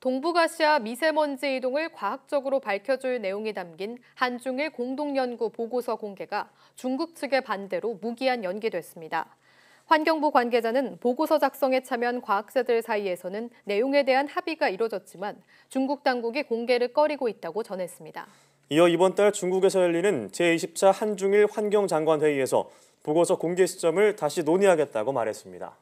동북아시아 미세먼지 이동을 과학적으로 밝혀줄 내용이 담긴 한중일 공동연구 보고서 공개가 중국 측의 반대로 무기한 연기됐습니다. 환경부 관계자는 보고서 작성에 참여한 과학자들 사이에서는 내용에 대한 합의가 이뤄졌지만 중국 당국이 공개를 꺼리고 있다고 전했습니다. 이어 이번 달 중국에서 열리는 제24 한중일 환경장관회의에서 보고서 공개 시점을 다시 논의하겠다고 말했습니다.